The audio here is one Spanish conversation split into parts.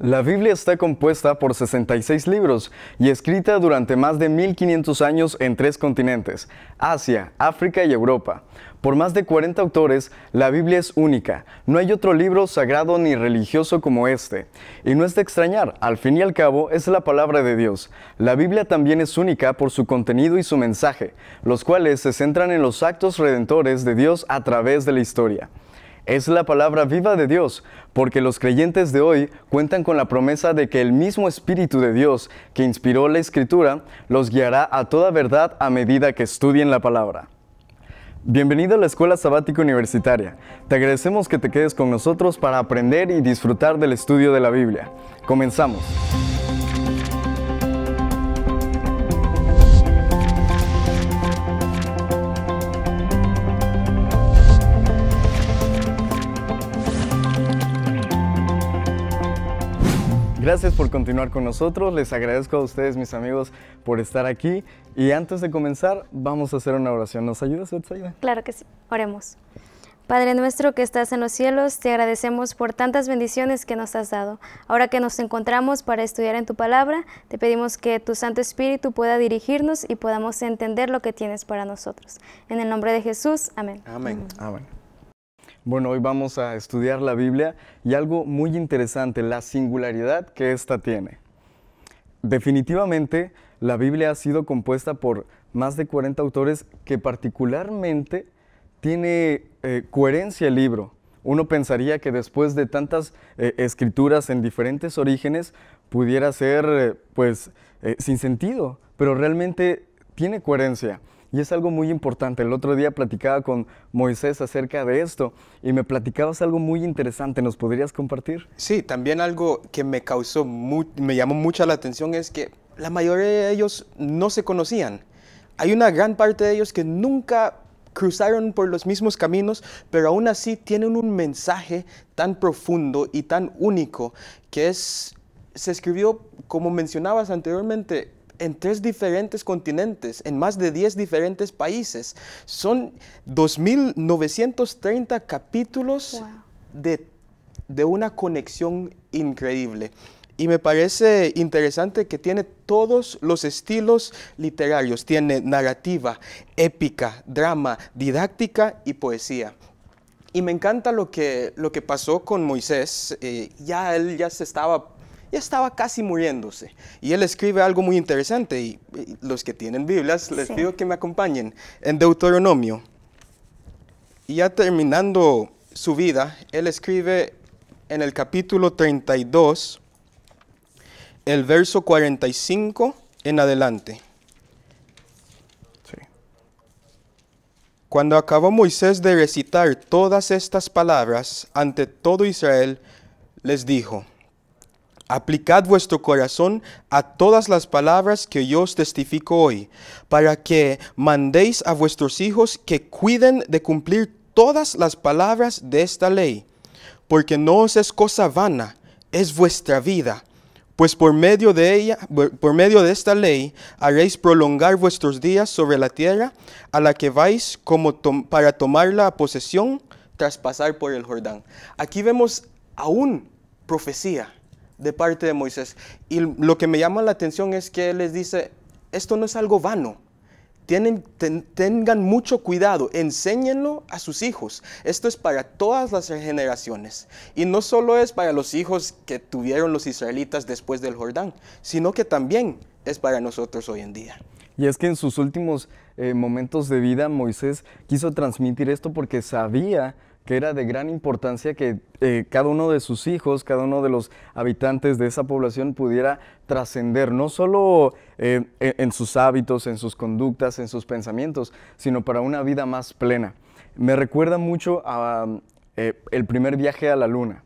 La Biblia está compuesta por 66 libros y escrita durante más de 1500 años en tres continentes, Asia, África y Europa. Por más de 40 autores, la Biblia es única. No hay otro libro sagrado ni religioso como este. Y no es de extrañar, al fin y al cabo es la palabra de Dios. La Biblia también es única por su contenido y su mensaje, los cuales se centran en los actos redentores de Dios a través de la historia es la palabra viva de Dios, porque los creyentes de hoy cuentan con la promesa de que el mismo Espíritu de Dios que inspiró la Escritura los guiará a toda verdad a medida que estudien la palabra. Bienvenido a la Escuela Sabática Universitaria. Te agradecemos que te quedes con nosotros para aprender y disfrutar del estudio de la Biblia. Comenzamos. Gracias por continuar con nosotros, les agradezco a ustedes mis amigos por estar aquí y antes de comenzar vamos a hacer una oración. ¿Nos ayudas, Betsaida? Claro que sí, oremos. Padre nuestro que estás en los cielos, te agradecemos por tantas bendiciones que nos has dado. Ahora que nos encontramos para estudiar en tu palabra, te pedimos que tu Santo Espíritu pueda dirigirnos y podamos entender lo que tienes para nosotros. En el nombre de Jesús, Amén. Amén. amén. Bueno, hoy vamos a estudiar la Biblia y algo muy interesante, la singularidad que ésta tiene. Definitivamente, la Biblia ha sido compuesta por más de 40 autores que particularmente tiene eh, coherencia el libro. Uno pensaría que después de tantas eh, escrituras en diferentes orígenes pudiera ser eh, pues sin sentido, pero realmente tiene coherencia. Y es algo muy importante. El otro día platicaba con Moisés acerca de esto y me platicabas algo muy interesante. ¿Nos podrías compartir? Sí, también algo que me causó, me llamó mucha la atención es que la mayoría de ellos no se conocían. Hay una gran parte de ellos que nunca cruzaron por los mismos caminos, pero aún así tienen un mensaje tan profundo y tan único que es, se escribió, como mencionabas anteriormente, en tres diferentes continentes, en más de 10 diferentes países. Son 2.930 capítulos de, de una conexión increíble y me parece interesante que tiene todos los estilos literarios. Tiene narrativa, épica, drama, didáctica y poesía. Y me encanta lo que, lo que pasó con Moisés. Eh, ya él ya se estaba ya estaba casi muriéndose. Y él escribe algo muy interesante, y, los que tienen Biblias, les pido que me acompañen en Deuteronomio. Y ya terminando su vida, él escribe en el capítulo 32, el verso 45 en adelante. Cuando acabó Moisés de recitar todas estas palabras ante todo Israel, les dijo, Aplicad vuestro corazón a todas las palabras que yo os testifico hoy, para que mandéis a vuestros hijos que cuiden de cumplir todas las palabras de esta ley, porque no os es cosa vana, es vuestra vida, pues por medio de ella, por medio de esta ley, haréis prolongar vuestros días sobre la tierra a la que vais como para tomar la posesión tras pasar por el Jordán. Aquí vemos aún profecía de parte de Moisés. Y lo que me llama la atención es que él les dice, esto no es algo vano. tengan mucho cuidado, enséñenlo a sus hijos. Esto es para todas las generaciones. Y no solo es para los hijos que tuvieron los israelitas después del Jordán, sino que también es para nosotros hoy en día. Y es que en sus últimos eh, momentos de vida Moisés quiso transmitir esto porque sabía que era de gran importancia que eh, cada uno de sus hijos, cada uno de los habitantes de esa población pudiera trascender, no solo eh, en sus hábitos, en sus conductas, en sus pensamientos, sino para una vida más plena. Me recuerda mucho a eh, el primer viaje a la luna.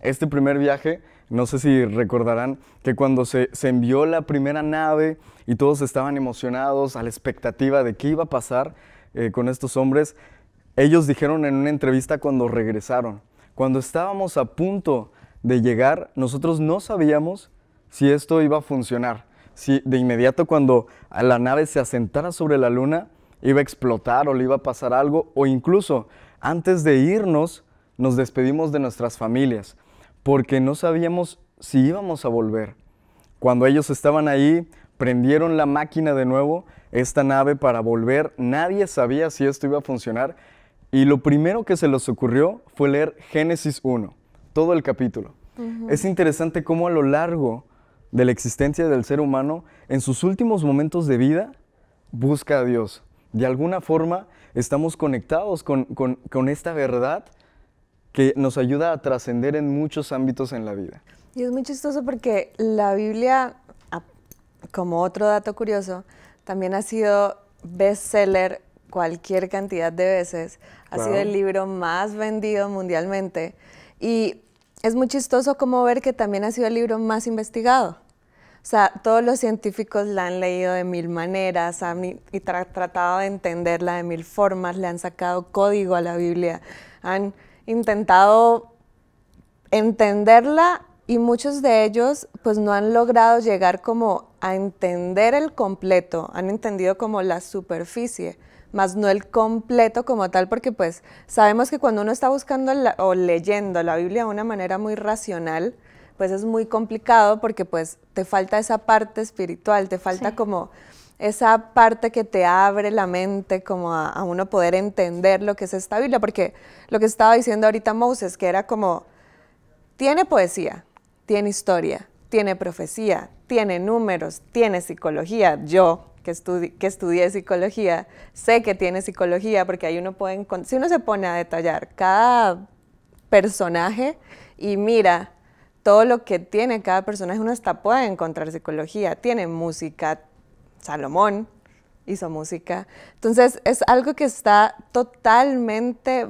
Este primer viaje, no sé si recordarán que cuando se, se envió la primera nave y todos estaban emocionados a la expectativa de qué iba a pasar con estos hombres, ellos dijeron en una entrevista cuando regresaron, cuando estábamos a punto de llegar, nosotros no sabíamos si esto iba a funcionar, si de inmediato cuando la nave se asentara sobre la luna iba a explotar o le iba a pasar algo, o incluso antes de irnos nos despedimos de nuestras familias, porque no sabíamos si íbamos a volver. Cuando ellos estaban ahí, prendieron la máquina de nuevo, esta nave para volver, nadie sabía si esto iba a funcionar y lo primero que se les ocurrió fue leer Génesis 1, todo el capítulo. Es interesante cómo a lo largo de la existencia del ser humano, en sus últimos momentos de vida, busca a Dios. De alguna forma estamos conectados con, con esta verdad que nos ayuda a trascender en muchos ámbitos en la vida. Y es muy chistoso porque la Biblia, como otro dato curioso, también ha sido bestseller cualquier cantidad de veces. Ha sido el libro más vendido mundialmente. Y es muy chistoso como ver que también ha sido el libro más investigado. O sea, todos los científicos la han leído de mil maneras, han y tratado de entenderla de mil formas, le han sacado código a la Biblia, han intentado entenderla y muchos de ellos pues no han logrado llegar como a entender el completo, han entendido como la superficie, más no el completo como tal, porque pues sabemos que cuando uno está buscando o leyendo la Biblia de una manera muy racional, pues es muy complicado porque pues te falta esa parte espiritual, te falta como esa parte que te abre la mente como a, a, uno poder entender lo que es esta Biblia, porque lo que estaba diciendo ahorita Moses, que era como, tiene poesía, tiene historia, tiene profecía, tiene números, tiene psicología, yo que, que estudié psicología, sé que tiene psicología porque ahí uno puede, si uno se pone a detallar cada personaje y mira todo lo que tiene cada personaje, uno hasta puede encontrar psicología, tiene música, Salomón hizo música, entonces es algo que está totalmente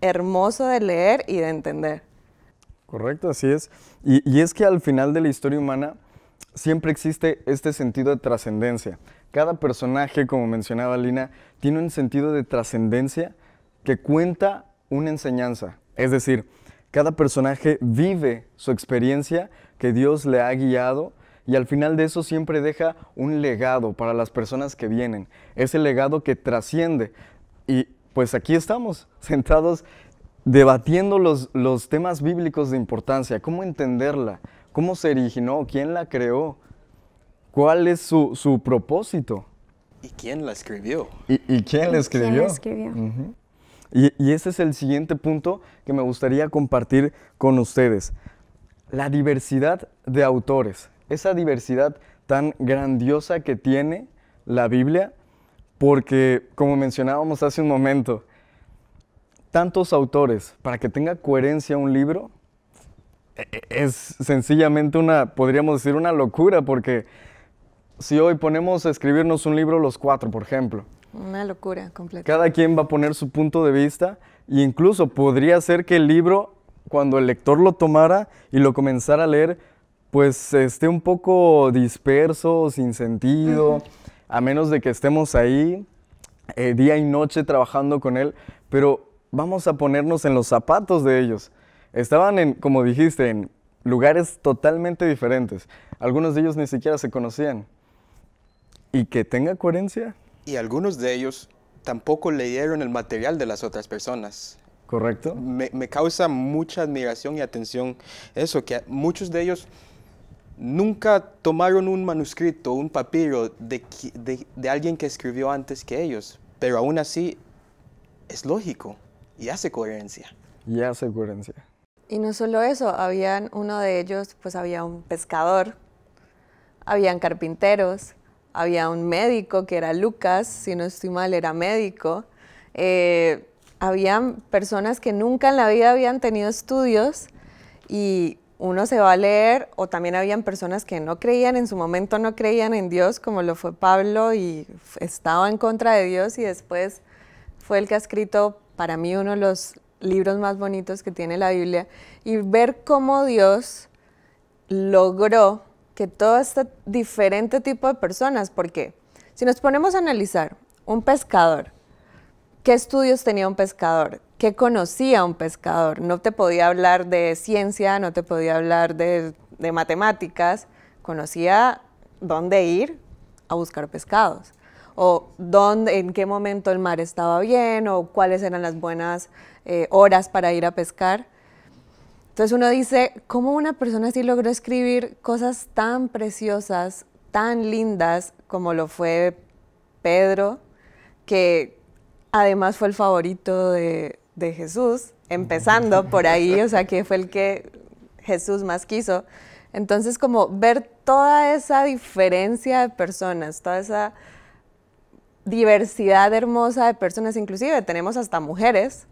hermoso de leer y de entender. Correcto, así es. y es que al final de la historia humana, siempre existe este sentido de trascendencia. Cada personaje, como mencionaba Lina, tiene un sentido de trascendencia que cuenta una enseñanza. Es decir, cada personaje vive su experiencia que Dios le ha guiado y al final de eso siempre deja un legado para las personas que vienen. Ese legado que trasciende. Y pues aquí estamos, sentados debatiendo los, temas bíblicos de importancia, cómo entenderla, ¿Cómo se originó? ¿Quién la creó? ¿Cuál es su, propósito? ¿Y quién la escribió? ¿Y, y quién la escribió? y quién la escribió y ese es el siguiente punto que me gustaría compartir con ustedes. La diversidad de autores. Esa diversidad tan grandiosa que tiene la Biblia, porque como mencionábamos hace un momento, tantos autores, para que tenga coherencia un libro, e-, es sencillamente una, podríamos decir, una locura, porque si hoy ponemos a escribirnos un libro los cuatro, por ejemplo. Una locura completa. Cada quien va a poner su punto de vista e incluso podría ser que el libro, cuando el lector lo tomara y lo comenzara a leer, pues esté un poco disperso, sin sentido, a menos de que estemos ahí eh, día y noche trabajando con él, pero vamos a ponernos en los zapatos de ellos. Estaban en, como dijiste, en lugares totalmente diferentes. Algunos de ellos ni siquiera se conocían. Y que tenga coherencia. Y algunos de ellos tampoco leyeron el material de las otras personas. Correcto. Me, causa mucha admiración y atención eso, que muchos de ellos nunca tomaron un manuscrito, un papiro de, de alguien que escribió antes que ellos, pero aún así es lógico y hace coherencia. Y hace coherencia. Y no solo eso, habían uno de ellos, pues había un pescador, habían carpinteros, había un médico que era Lucas, si no estoy mal, era médico. Eh, habían personas que nunca en la vida habían tenido estudios y uno se va a leer, o también habían personas que no creían, en su momento no creían en Dios, como lo fue Pablo, y estaba en contra de Dios, y después fue el que ha escrito para mí uno de los libros más bonitos que tiene la Biblia y ver cómo Dios logró que todo este diferente tipo de personas, porque si nos ponemos a analizar un pescador, ¿qué estudios tenía un pescador? ¿Qué conocía un pescador? No te podía hablar de ciencia, no te podía hablar de, matemáticas, conocía dónde ir a buscar pescados o dónde, en qué momento el mar estaba bien, o cuáles eran las buenas eh, horas para ir a pescar. Entonces uno dice, ¿cómo una persona así logró escribir cosas tan preciosas, tan lindas como lo fue Pedro, que además fue el favorito de Jesús, empezando por ahí, o sea, que fue el que Jesús más quiso. Entonces, como ver toda esa diferencia de personas, toda esa diversidad hermosa de personas, inclusive tenemos hasta mujeres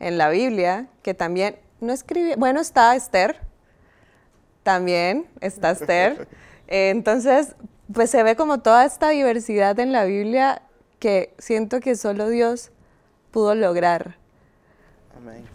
en la Biblia, que también no escribe, bueno, está Esther, también está Esther. Eh, entonces, pues se ve como toda esta diversidad en la Biblia que siento que solo Dios pudo lograr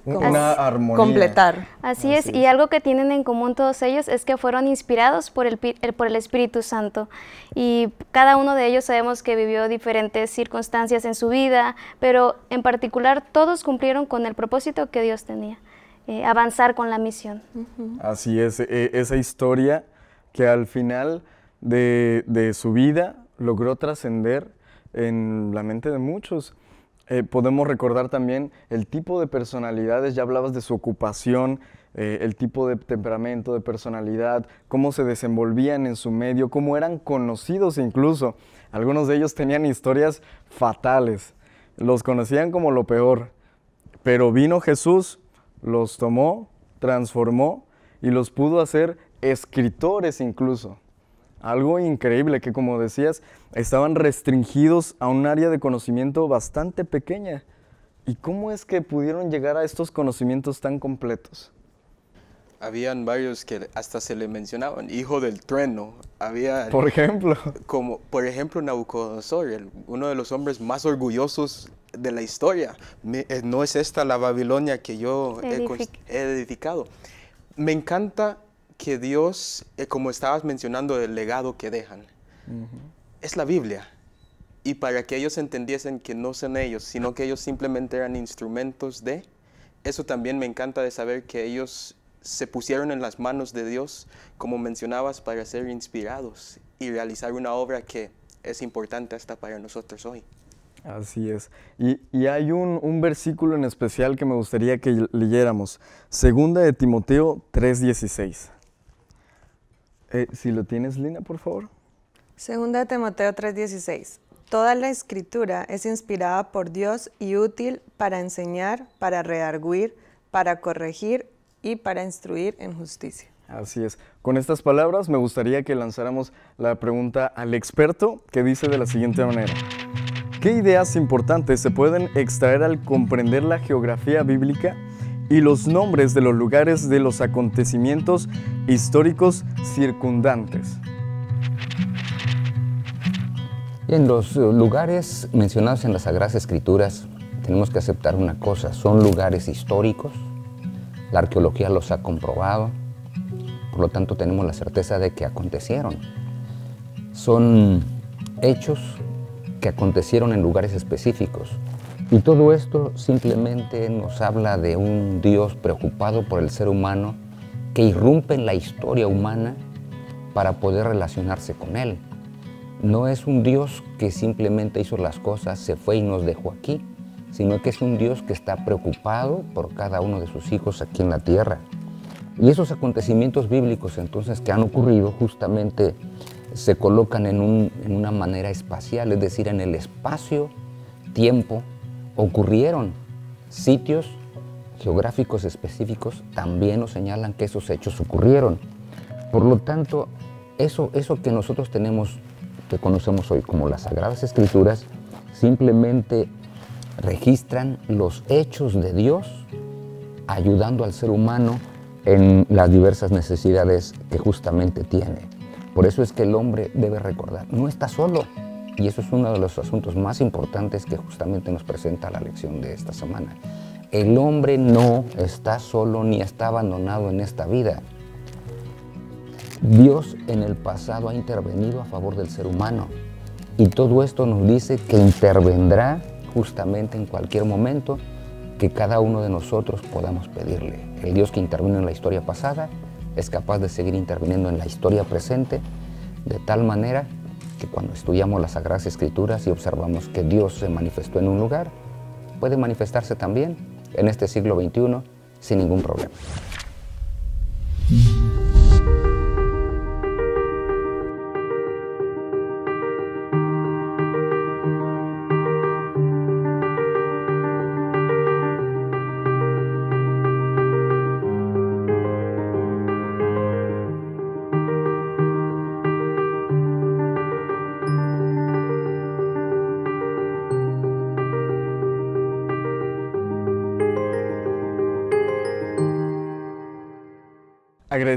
una armonía. Completar. Así, es, y algo que tienen en común todos ellos es que fueron inspirados por el, por el Espíritu Santo. Y cada uno de ellos sabemos que vivió diferentes circunstancias en su vida, pero en particular todos cumplieron con el propósito que Dios tenía, eh, avanzar con la misión. Así es, e, esa historia que al final de, de su vida logró trascender en la mente de muchos eh, podemos recordar también el tipo de personalidades, ya hablabas de su ocupación, eh, el tipo de temperamento, de personalidad, cómo se desenvolvían en su medio, cómo eran conocidos incluso. Algunos de ellos tenían historias fatales, los conocían como lo peor, pero vino Jesús, los tomó, transformó y los pudo hacer escritores incluso. Algo increíble que como decías, estaban restringidos a un área de conocimiento bastante pequeña. ¿Y cómo es que pudieron llegar a estos conocimientos tan completos? Habían varios que hasta se le mencionaban, hijo del trueno. Había, por ejemplo. Como, por ejemplo, Nabucodonosor, uno de los hombres más orgullosos de la historia. Eh, no es esta la Babilonia que yo he, dedicado. Me encanta que Dios, eh, como estabas mencionando, el legado que dejan, es la Biblia. Y para que ellos entendiesen que no son ellos, sino que ellos simplemente eran instrumentos de, eso también me encanta de saber que ellos se pusieron en las manos de Dios, como mencionabas, para ser inspirados y realizar una obra que es importante hasta para nosotros hoy. Así es. Y, hay un, un, versículo en especial que me gustaría que leyéramos. Segunda de Timoteo 3:16. Eh, si lo tienes, Lina, por favor. Segunda de Timoteo 3:16. Toda la escritura es inspirada por Dios y útil para enseñar, para redarguir, para corregir y para instruir en justicia. Así es. Con estas palabras me gustaría que lanzáramos la pregunta al experto que dice de la siguiente manera. ¿Qué ideas importantes se pueden extraer al comprender la geografía bíblica y los nombres de los lugares de los acontecimientos históricos circundantes. En los lugares mencionados en las Sagradas Escrituras tenemos que aceptar una cosa, son lugares históricos, la arqueología los ha comprobado, por lo tanto tenemos la certeza de que acontecieron. Son hechos que acontecieron en lugares específicos. Y todo esto simplemente nos habla de un Dios preocupado por el ser humano que irrumpe en la historia humana para poder relacionarse con Él. No es un Dios que simplemente hizo las cosas, se fue y nos dejó aquí, sino que es un Dios que está preocupado por cada uno de sus hijos aquí en la tierra. Y esos acontecimientos bíblicos entonces que han ocurrido justamente se colocan en, una manera espacial, es decir, en el espacio, tiempo ocurrieron. Sitios geográficos específicos también nos señalan que esos hechos ocurrieron. Por lo tanto, eso, eso que nosotros tenemos, que conocemos hoy como las Sagradas Escrituras, simplemente registran los hechos de Dios ayudando al ser humano en las diversas necesidades que justamente tiene. Por eso es que el hombre debe recordar, no está solo, y eso es uno de los asuntos más importantes que justamente nos presenta la lección de esta semana. El hombre no está solo ni está abandonado en esta vida. Dios en el pasado ha intervenido a favor del ser humano. Y todo esto nos dice que intervendrá justamente en cualquier momento que cada uno de nosotros podamos pedirle. El Dios que intervino en la historia pasada es capaz de seguir interviniendo en la historia presente de tal manera que cuando estudiamos las Sagradas Escrituras y observamos que Dios se manifestó en un lugar, puede manifestarse también en este siglo XXI sin ningún problema.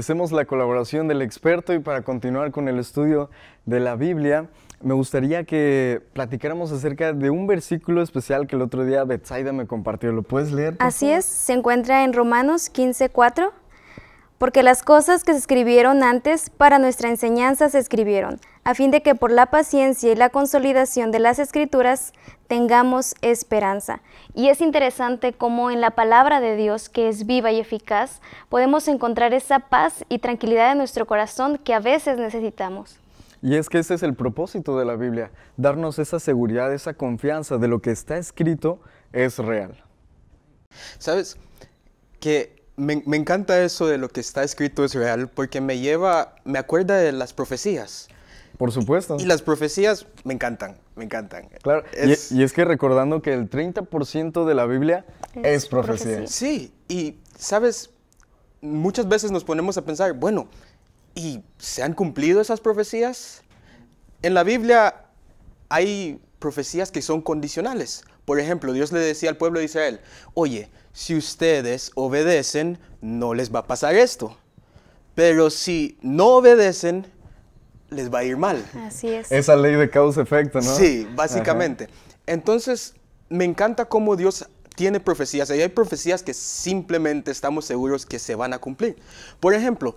Agradecemos la colaboración del experto y para continuar con el estudio de la Biblia, me gustaría que platicáramos acerca de un versículo especial que el otro día Betsaida me compartió. ¿Lo puedes leer? Así es, se encuentra en Romanos 15:4 porque las cosas que se escribieron antes para nuestra enseñanza se escribieron, a fin de que por la paciencia y la consolidación de las escrituras tengamos esperanza. Y es interesante cómo en la palabra de Dios, que es viva y eficaz, podemos encontrar esa paz y tranquilidad en nuestro corazón que a veces necesitamos. Y es que ese es el propósito de la Biblia, darnos esa seguridad, esa confianza de lo que está escrito es real. ¿Sabes? Que me, encanta eso de lo que está escrito es real porque me lleva, me acuerda de las profecías. Por supuesto. Y, las profecías me encantan, me encantan. Claro, y, es que recordando que el 30% de la Biblia es, profecía. Sí, y sabes, muchas veces nos ponemos a pensar, bueno, ¿y se han cumplido esas profecías? En la Biblia hay profecías que son condicionales. Por ejemplo, Dios le decía al pueblo de Israel, oye, si ustedes obedecen, no les va a pasar esto. Pero si no obedecen, les va a ir mal. Así es. Esa ley de causa-efecto, ¿no? Sí, básicamente. Entonces, me encanta cómo Dios tiene profecías. hay profecías que simplemente estamos seguros que se van a cumplir. Por ejemplo,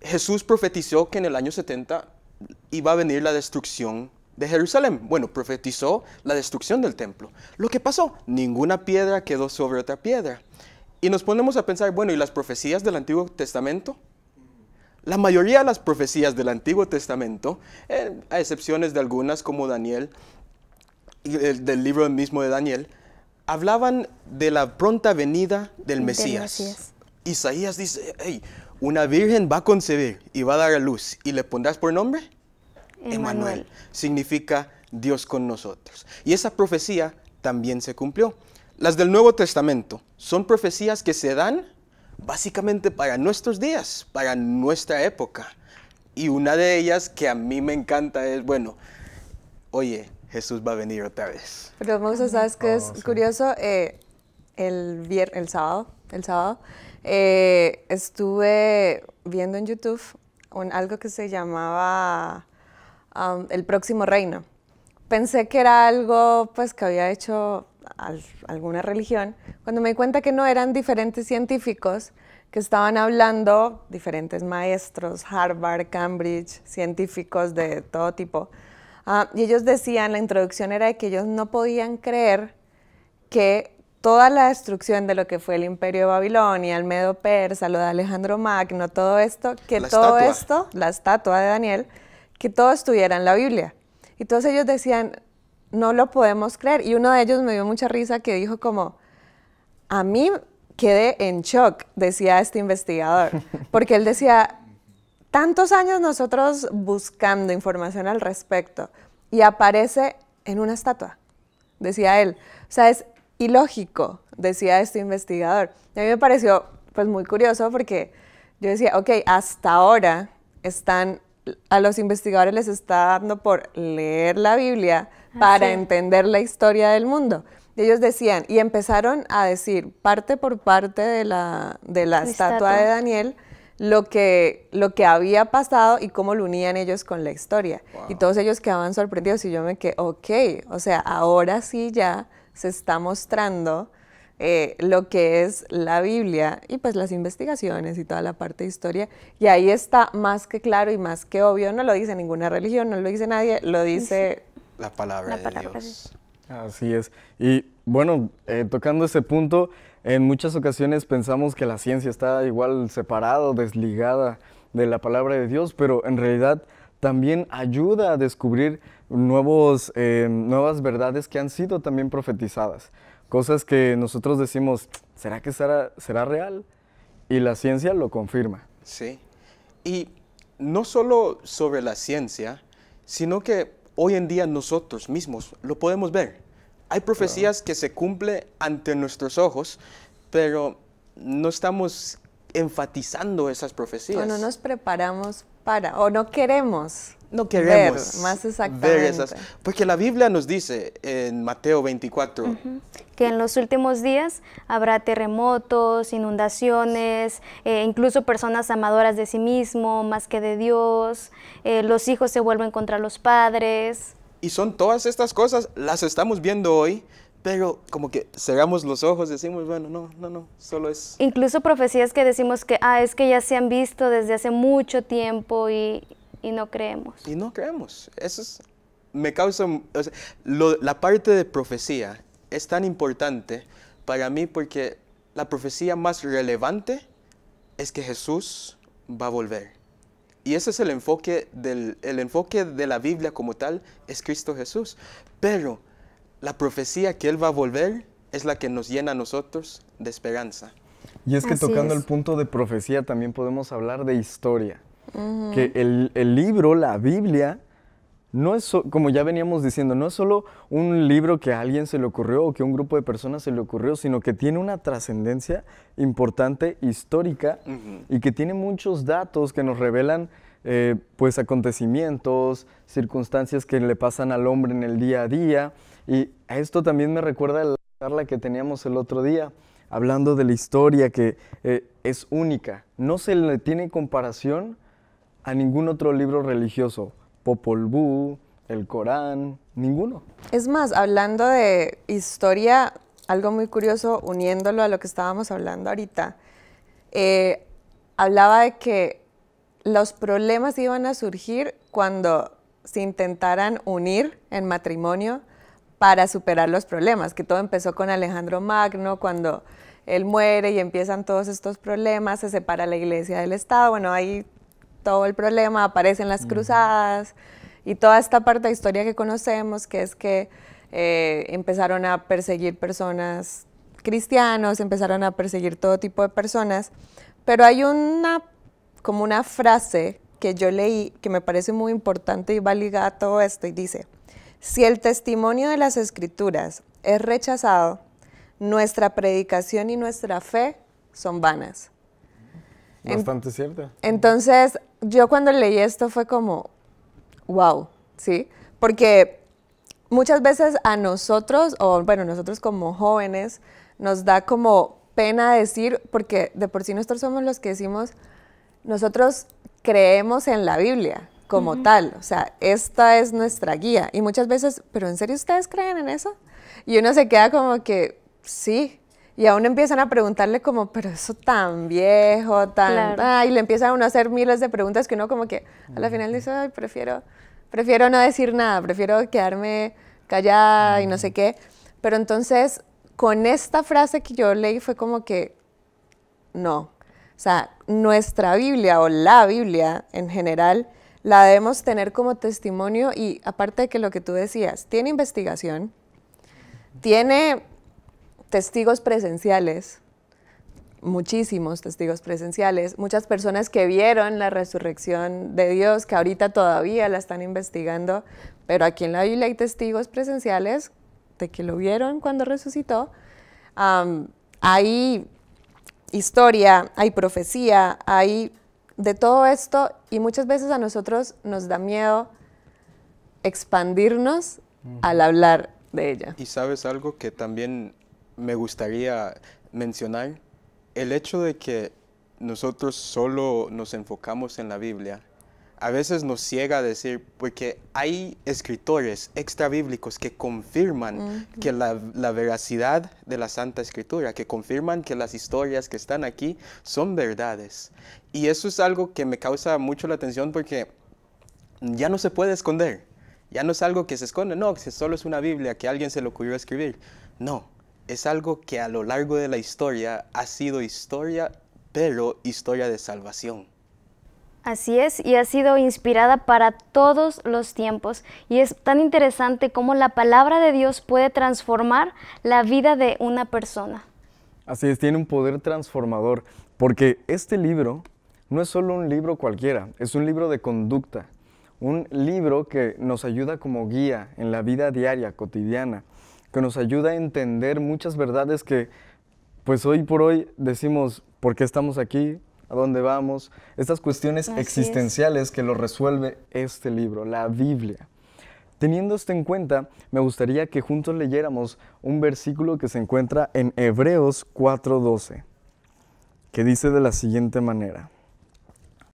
Jesús profetizó que en el año 70 iba a venir la destrucción de Jerusalén. Bueno, profetizó la destrucción del templo. Lo que pasó, ninguna piedra quedó sobre otra piedra. Y nos ponemos a pensar, bueno, ¿y las profecías del Antiguo Testamento? La mayoría de las profecías del Antiguo Testamento, eh, a excepciones de algunas como Daniel, del libro mismo de Daniel, hablaban de la pronta venida del Mesías. Isaías dice, hey, una virgen va a concebir y va a dar a luz y le pondrás por nombre Emanuel. Significa Dios con nosotros. Y esa profecía también se cumplió. Las del Nuevo Testamento son profecías que se dan básicamente para nuestros días, para nuestra época. Y una de ellas que a mí me encanta es, bueno, oye, Jesús va a venir otra vez. Pero vamos ¿sabes qué es oh, curioso? Eh, el, el sábado, el sábado eh, estuve viendo en YouTube algo que se llamaba el próximo reino. Pensé que era algo pues, que había hecho alguna religión, cuando me di cuenta que no eran diferentes científicos que estaban hablando, diferentes maestros, Harvard, Cambridge, científicos de todo tipo, ah, y ellos decían, la introducción era de que ellos no podían creer que toda la destrucción de lo que fue el imperio de Babilonia, el medo persa, lo de Alejandro Magno, todo esto, que todo esto, la estatua de Daniel, que todo estuviera en la Biblia. Y todos ellos decían, no lo podemos creer. Y uno de ellos me dio mucha risa que dijo como, a mí quedé en shock, decía este investigador, porque él decía, tantos años nosotros buscando información al respecto y aparece en una estatua, decía él. O sea, es ilógico, decía este investigador. Y a mí me pareció pues muy curioso porque yo decía, ok, hasta ahora están a los investigadores les está dando por leer la Biblia ah, para entender la historia del mundo. ellos decían, y empezaron a decir parte por parte de la, estatua, de Daniel lo que, había pasado y cómo lo unían ellos con la historia. Y todos ellos quedaban sorprendidos y yo me quedé, ok, o sea, ahora sí ya se está mostrando eh, lo que es la Biblia y pues las investigaciones y toda la parte de historia. Y ahí está más que claro y más que obvio, no lo dice ninguna religión, no lo dice nadie, lo dice la palabra, de Dios. Así es. Y bueno, eh, tocando ese punto, en muchas ocasiones pensamos que la ciencia está igual separada desligada de la palabra de Dios, pero en realidad también ayuda a descubrir nuevos, eh, nuevas verdades que han sido también profetizadas. Cosas que nosotros decimos, ¿será que será, será real? Y la ciencia lo confirma. Sí. Y no solo sobre la ciencia, sino que hoy en día nosotros mismos lo podemos ver. Hay profecías que se cumplen ante nuestros ojos, pero no estamos enfatizando esas profecías. O no nos preparamos para, o no queremos no queremos ver, más Porque la Biblia nos dice en Mateo 24 que en los últimos días habrá terremotos, inundaciones, eh, incluso personas amadoras de sí mismo más que de Dios, eh, los hijos se vuelven contra los padres. Y son todas estas cosas, las estamos viendo hoy, pero como que cerramos los ojos, decimos, bueno, no, no, no, solo es... Incluso profecías que decimos que, ah, es que ya se han visto desde hace mucho tiempo y, y no creemos. Y no creemos. Eso me causa... la parte de profecía es tan importante para mí porque la profecía más relevante es que Jesús va a volver. Y ese es el enfoque, del, el enfoque de la Biblia como tal, es Cristo Jesús. Pero la profecía que Él va a volver es la que nos llena a nosotros de esperanza. Y es que tocando el punto de profecía también podemos hablar de historia. Que el, libro, la Biblia, no es, como ya veníamos diciendo, no es solo un libro que a alguien se le ocurrió o que a un grupo de personas se le ocurrió, sino que tiene una trascendencia importante, histórica, y que tiene muchos datos que nos revelan eh, pues acontecimientos, circunstancias que le pasan al hombre en el día a día. Y a esto también me recuerda la charla que teníamos el otro día, hablando de la historia que eh, es única. No se le tiene comparación a ningún otro libro religioso, Popol Vuh, el Corán, ninguno. Es más, hablando de historia, algo muy curioso, uniéndolo a lo que estábamos hablando ahorita, eh, hablaba de que los problemas iban a surgir cuando se intentaran unir en matrimonio para superar los problemas, que todo empezó con Alejandro Magno, cuando él muere y empiezan todos estos problemas, se separa la iglesia del Estado, bueno, ahí todo el problema, aparecen las cruzadas y toda esta parte de historia que conocemos, que es que eh, empezaron a perseguir personas cristianos, empezaron a perseguir todo tipo de personas, pero hay una, como una frase que yo leí que me parece muy importante y va ligada a todo esto y dice, si el testimonio de las escrituras es rechazado, nuestra predicación y nuestra fe son vanas. Bastante cierta. Entonces, yo cuando leí esto fue como, wow, ¿sí? Porque muchas veces a nosotros, o bueno, nosotros como jóvenes, nos da como pena decir, porque de por sí nosotros somos los que decimos, nosotros creemos en la Biblia como tal, o sea, esta es nuestra guía. Y muchas veces, pero ¿en serio ustedes creen en eso? Y uno se queda como que, sí, y a empiezan a preguntarle como, pero eso tan viejo, tan... y le empiezan a uno a hacer miles de preguntas que uno como que a la final dice, ay, prefiero, prefiero no decir nada, prefiero quedarme callada y no sé qué. Pero entonces, con esta frase que yo leí fue como que, no. O sea, nuestra Biblia o la Biblia en general la debemos tener como testimonio y aparte de que lo que tú decías, tiene investigación, tiene testigos presenciales, muchísimos testigos presenciales, muchas personas que vieron la resurrección de Dios, que ahorita todavía la están investigando, pero aquí en la Biblia hay testigos presenciales de que lo vieron cuando resucitó. hay historia, hay profecía, hay de todo esto y muchas veces a nosotros nos da miedo expandirnos al hablar de ella. Y sabes algo que también me gustaría mencionar el hecho de que nosotros solo nos enfocamos en la Biblia. A veces nos ciega decir, porque hay escritores extrabíblicos que confirman que la, veracidad de la Santa Escritura, que confirman que las historias que están aquí son verdades. Y eso es algo que me causa mucho la atención porque ya no se puede esconder. Ya no es algo que se esconde, no, que solo es una Biblia que alguien se le ocurrió escribir. No, es algo que a lo largo de la historia ha sido historia, pero historia de salvación. Así es, y ha sido inspirada para todos los tiempos. Y es tan interesante cómo la palabra de Dios puede transformar la vida de una persona. Así es, tiene un poder transformador, porque este libro no es solo un libro cualquiera, es un libro de conducta, un libro que nos ayuda como guía en la vida diaria, cotidiana, que nos ayuda a entender muchas verdades que pues hoy por hoy decimos por qué estamos aquí, a dónde vamos, estas cuestiones existenciales que lo resuelve este libro, la Biblia. Teniendo esto en cuenta, me gustaría que juntos leyéramos un versículo que se encuentra en Hebreos 4:12, que dice de la siguiente manera.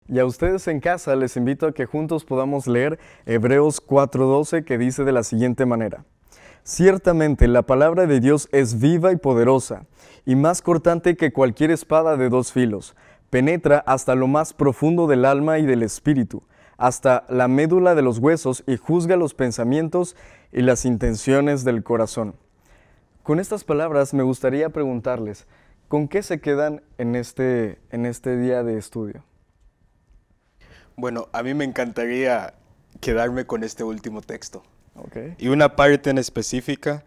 Y a ustedes en casa les invito a que juntos podamos leer Hebreos 4:12, que dice de la siguiente manera. Ciertamente la palabra de Dios es viva y poderosa, y más cortante que cualquier espada de dos filos. Penetra hasta lo más profundo del alma y del espíritu, hasta la médula de los huesos y juzga los pensamientos y las intenciones del corazón. Con estas palabras me gustaría preguntarles, ¿con qué se quedan en este, en este día de estudio? Bueno, a mí me encantaría quedarme con este último texto y una parte en específica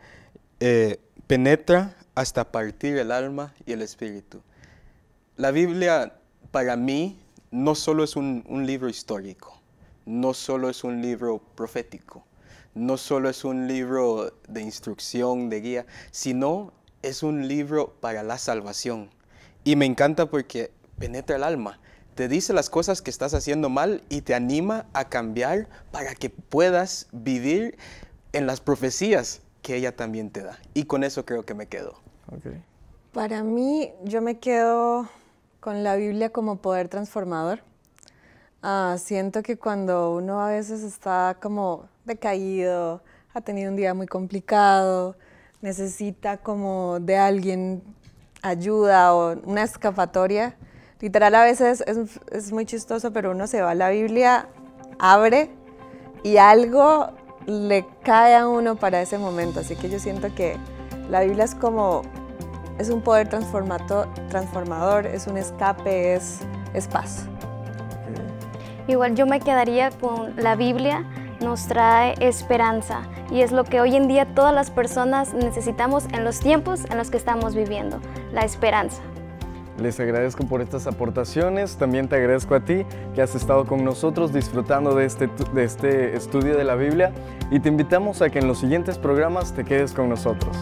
eh, penetra hasta partir el alma y el espíritu. La Biblia para mí no solo es un, un libro histórico, no solo es un libro profético, no solo es un libro de instrucción, de guía, sino es un libro para la salvación. Y me encanta porque penetra el alma te dice las cosas que estás haciendo mal y te anima a cambiar para que puedas vivir en las profecías que ella también te da. Y con eso creo que me quedo. Para mí, yo me quedo con la Biblia como poder transformador. Ah, siento que cuando uno a veces está como decaído, ha tenido un día muy complicado, necesita como de alguien ayuda o una escapatoria, Literal a veces es, muy chistoso, pero uno se va a la Biblia, abre y algo le cae a uno para ese momento. Así que yo siento que la Biblia es como, es un poder transformador, es un escape, es, es paz. Igual yo me quedaría con la Biblia nos trae esperanza y es lo que hoy en día todas las personas necesitamos en los tiempos en los que estamos viviendo, la esperanza. Les agradezco por estas aportaciones, también te agradezco a ti que has estado con nosotros disfrutando de este, de este estudio de la Biblia y te invitamos a que en los siguientes programas te quedes con nosotros.